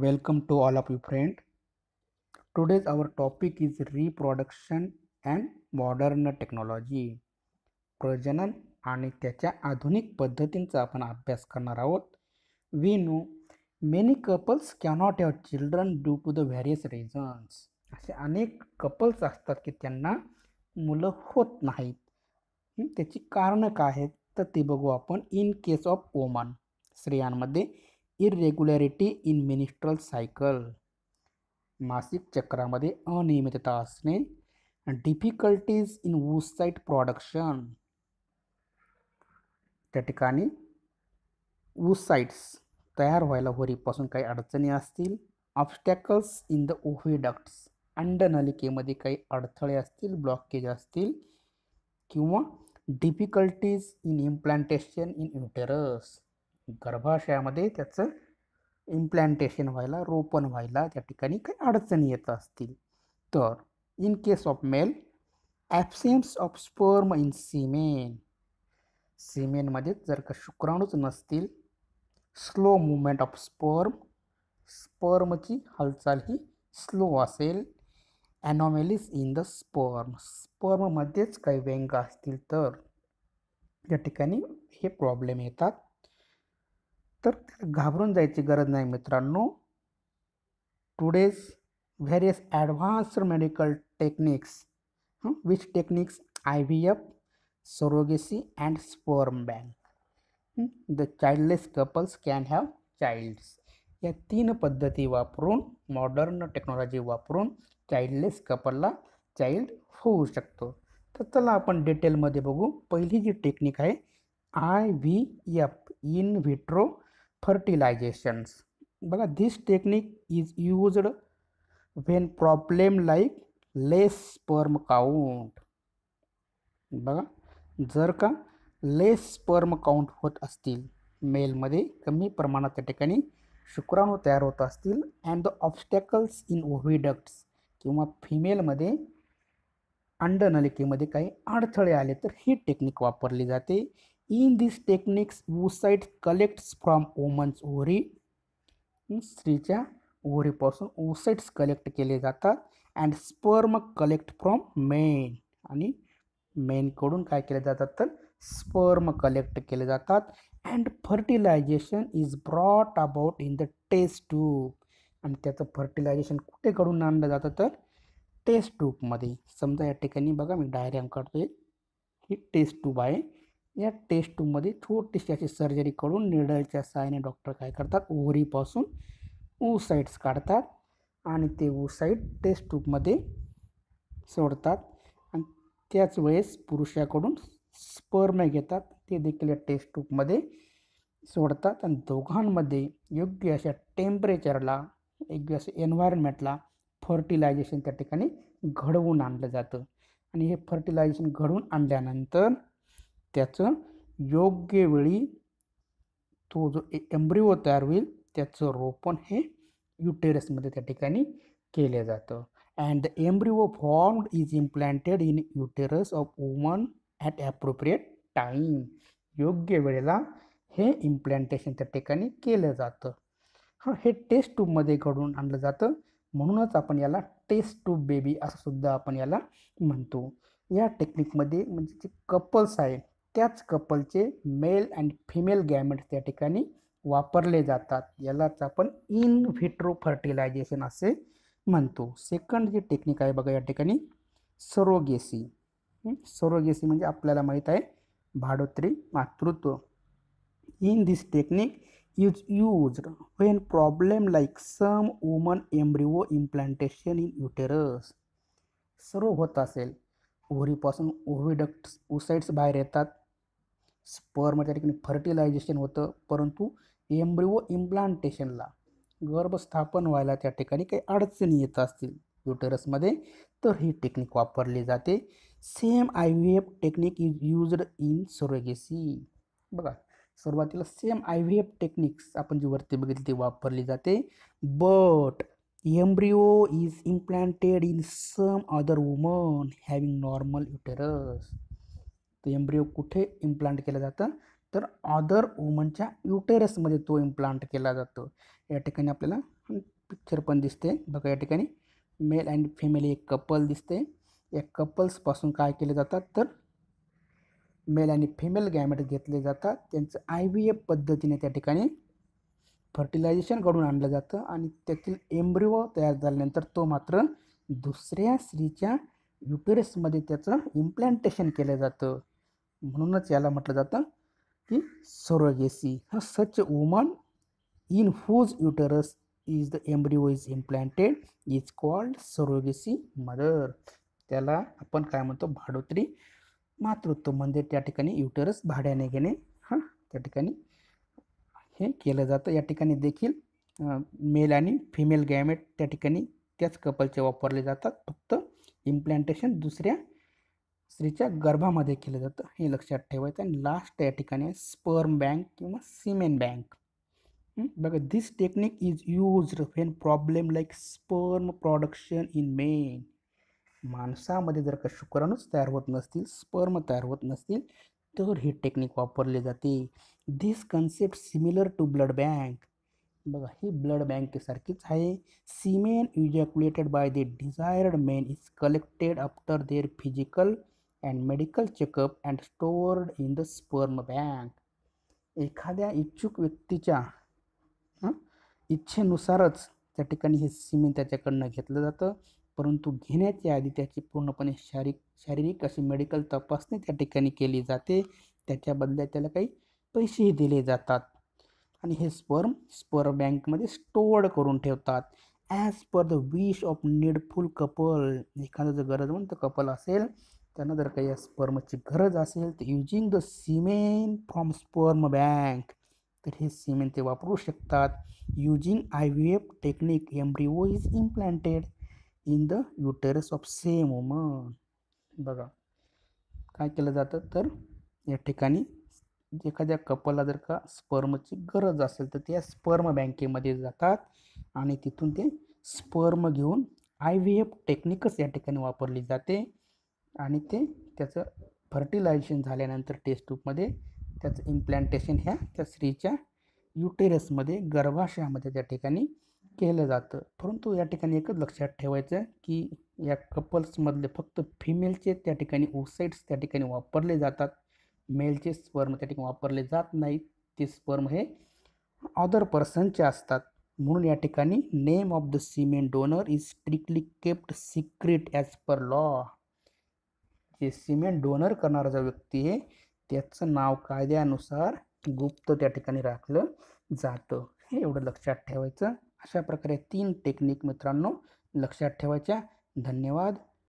welcome to all of you friend today's our topic is reproduction and modern technology प्रजनन आणि त्याच्या आधुनिक पद्धतींचा आपण अभ्यास करणार आहोत we know many couples cannot have children due to the various reasons असे अनेक कपल्स असतात की त्यांना मुलं होत नाहीत त्याची कारणं काय आहेत तर ते बघू आपण इन केस ऑफ वोमन स्त्रियांमध्ये इरेग्युलॅरिटी इन मिनिस्ट्रल सायकल मासिक चक्रामध्ये अनियमितता असणे डिफिकल्टीज इन वूसाईट प्रोडक्शन त्या ठिकाणी वूसाईट्स तयार व्हायला होरीपासून काही अडचणी असतील ऑब्स्टॅकल्स इन द ओव्हिडक्ट्स अंडनलिकेमध्ये काही अडथळे असतील ब्लॉकेज असतील किंवा difficulties in implantation in uterus गर्भाशयामध्ये त्याचं इम्प्लांटेशन व्हायला रोपण व्हायला त्या ठिकाणी काही अडचणी येत असतील तर in case of male absence of sperm in semen सिमेनमध्ये जर का शुक्राणूच नसतील स्लो मुवमेंट ऑफ स्पर्म स्पर्मची हालचाल ही स्लो असेल ॲनॉमेलीज इन द स्पर्म स्पर्ममध्येच काही व्यंग असतील तर या ठिकाणी हे प्रॉब्लेम येतात तर घाबरून जायची गरज नाही मित्रांनो today's various advanced medical techniques which techniques I V F surrogacy and sperm bank the childless couples can have childs या तीन पद्धती वापरून मॉडर्न टेक्नॉलॉजी वापरून चाइल्डलेस कपलला चाइल्ड होऊ शकतो तर चला आपण डिटेलमध्ये बघू पहिली जी टेक्निक आहे I V F in vitro fertilisations बघा this technique is used when problem like less sperm count बघा जर का लेस स्पर्म काउंट होत असतील मेलमध्ये कमी प्रमाणात त्या ठिकाणी शुक्राणू तयार होत असतील and the obstacles in oviducts किंवा फिमेलमध्ये अंडनलिकेमध्ये काही अडथळे आले तर ही टेक्निक वापरली जाते In these techniques, oocyte collects from woman's ovary. स्त्रीच्या ओरीपासून ओसाइट्स कलेक्ट केले जातात and sperm collect from men आणि मेनकडून काय केले जातात तर स्पर्म कलेक्ट केले जातात and fertilisation is brought about in the test tube आणि त्याचं फर्टिलायझेशन कुठेकडून आणलं जातं तर टेस्ट ट्यूबमध्ये समजा या ठिकाणी बघा मी डायग्राम काढतोय ही टेस्ट ट्यूब आहे या टेस्ट टूबमध्ये छोटीशी अशी सर्जरी करून निडलच्या सहाय्याने डॉक्टर काय करतात ऊ ऊसाईड्स काढतात आणि ते ऊसाईड टेस्ट टूबमध्ये सोडतात आणि त्याच वेळेस पुरुषाकडून स्पर्म घेतात ते देखील या टेस्ट टूबमध्ये सोडतात आणि दोघांमध्ये योग्य अशा टेम्परेचरला योग्य असं एन्व्हायरमेंटला फर्टिलायझेशन त्या ठिकाणी घडवून आणलं जातं आणि हे फर्टिलायझेशन घडवून आणल्यानंतर त्याचं योग्य वेळी तो जो एम्ब्रिओ तयार होईल त्याचं रोपण हे युटेरसमध्ये त्या ठिकाणी केलं जातं and the embryo form is implanted in uterus of woman at appropriate time योग्य वेळेला हे इम्प्लांटेशन त्या ठिकाणी केलं जातं हां हे टेस्ट ट्यूबमध्ये घडून आणलं जातं म्हणूनच आपण याला टेस्ट ट्यूब बेबी असं सुद्धा आपण याला म्हणतो या टेक्निकमध्ये म्हणजे जे कपल्स आहेत त्याच कपलचे मेल अँड फिमेल गॅमेट्स त्या ठिकाणी वापरले जातात यालाच आपण इन व्हिट्रो फर्टिलायझेशन असे म्हणतो सेकंड जे टेक्निक आहे बघा या ठिकाणी सरोगेसी सरोगेसी म्हणजे आपल्याला माहीत आहे भाडोत्री मातृत्व in this technique is use when problem like some woman embryo implantation in uterus सर्व होत असेल ओव्हरीपासून ओव्हिडक्ट उसाइड्स बाहेर येतात स्पर्म त्या ठिकाणी फर्टिलायझेशन होतं परंतु एम्ब्रिओ इम्प्लांटेशनला गर्भस्थापन व्हायला त्या ठिकाणी काही अडचणी येत असतील युटरसमध्ये तर ही टेक्निक वापरली जाते same I V F technique is used in surrogacy बघा सुरुवातीला same I V F techniques आपण जी वरती बघितली ती वापरली जाते but embryo is implanted in some other woman having normal uterus तो एम्ब्रिओ कुठे इम्प्लांट केलं जातं तर ऑदर वुमनच्या युटेरसमध्ये तो इम्प्लांट केला जातो या ठिकाणी आपल्याला पिक्चर पण दिसते बघा या ठिकाणी मेल अँड फिमेल एक कपल दिसते या कपल्सपासून काय केले जातात तर मेल आणि फिमेल गॅमेट घेतले जातात त्यांचं आय व्ही एफ पद्धतीने त्या ठिकाणी फर्टिलायझेशन घडून आणलं जातं आणि त्यातील एम्ब्रिओ तयार झाल्यानंतर तो मात्र दुसऱ्या स्त्रीच्या युटेरसमध्ये त्याचं इम्प्लांटेशन केलं जातं म्हणूनच याला म्हटलं जातं की सरोगेसी हा such woman in whose uterus is the embryo is implanted is called surrogacy mother त्याला आपण काय म्हणतो भाडोत्री मातृत्व म्हणजे त्या ठिकाणी युटरस भाड्याने घेणे हां त्या ठिकाणी हे केलं जातं या ठिकाणी देखील मेल आणि फिमेल गॅमेट त्या ठिकाणी त्याच कपलचे वापरले जातात फक्त इम्प्लांटेशन दुसऱ्या स्त्रीच्या गर्भामध्ये केलं जातं हे लक्षात ठेवायचं आणि लास्ट या ठिकाणी स्पर्म बँक किंवा सिमेन बँक बघा this technique is use when problem like sperm production in men माणसामध्ये जर का शुक्राणूच तयार होत नसतील स्पर्म तयार होत नसतील तर ही टेक्निक वापरली जाते this concept similar to blood bank बघा ही ब्लड बँकेसारखीच आहे semen ejaculated by the desired men is collected after their physical and medical checkup and stored in the sperm bank एखाद्या इच्छुक व्यक्तीच्या इच्छेनुसारच त्या ठिकाणी हे सिमेंट त्याच्याकडनं घेतलं जातं परंतु घेण्याच्या आधी त्याची पूर्णपणे शारीरिक शारीरिक अशी मेडिकल तपासणी त्या ठिकाणी केली जाते त्याच्या बदल्यात त्याला काही पैसेही दिले जातात आणि हे स्पर्म स्पर्म बँकमध्ये स्टोअर्ड करून ठेवतात as per the wish of needful couple एखादं जर गरजवंत कपल असेल त्यांना जर काही स्पर्मची गरज असेल तर using the semen from sperm bank तर हे सिमेंट ते वापरू शकतात using I V F technique embryo is implanted in the uterus of same woman बघा काय केलं जातं तर या ठिकाणी एखाद्या कपलला जर का स्पर्मची गरज असेल तर त्या स्पर्म बँकेमध्ये जातात आणि तिथून ते स्पर्म घेऊन आय व्ही एफ टेक्निकच या ठिकाणी वापरली जाते आणि ते त्याचं फर्टिलायझेशन झाल्यानंतर टेस्ट ट्यूबमध्ये त्याचं इम्प्लांटेशन ह्या त्या स्त्रीच्या युटेरसमध्ये गर्भाशयामध्ये त्या ठिकाणी केलं जातं परंतु या ठिकाणी एकच लक्षात ठेवायचं की या कपल्समधले फक्त फिमेलचे त्या ठिकाणी ओसाईट्स त्या ठिकाणी वापरले जातात मेलचे स्पर्म त्या ठिकाणी वापरले जात नाहीत ते स्पर्म हे अदर पर्सनचे असतात म्हणून या ठिकाणी name of the semen donor is strictly kept secret as per law जे सिमेंट डोनर करणारा जो व्यक्ती आहे त्याचं नाव कायद्यानुसार गुप्त त्या ठिकाणी राखलं जातं हे एवढं लक्षात ठेवायचं अशा प्रकारे तीन टेक्निक मित्रांनो लक्षात ठेवायच्या धन्यवाद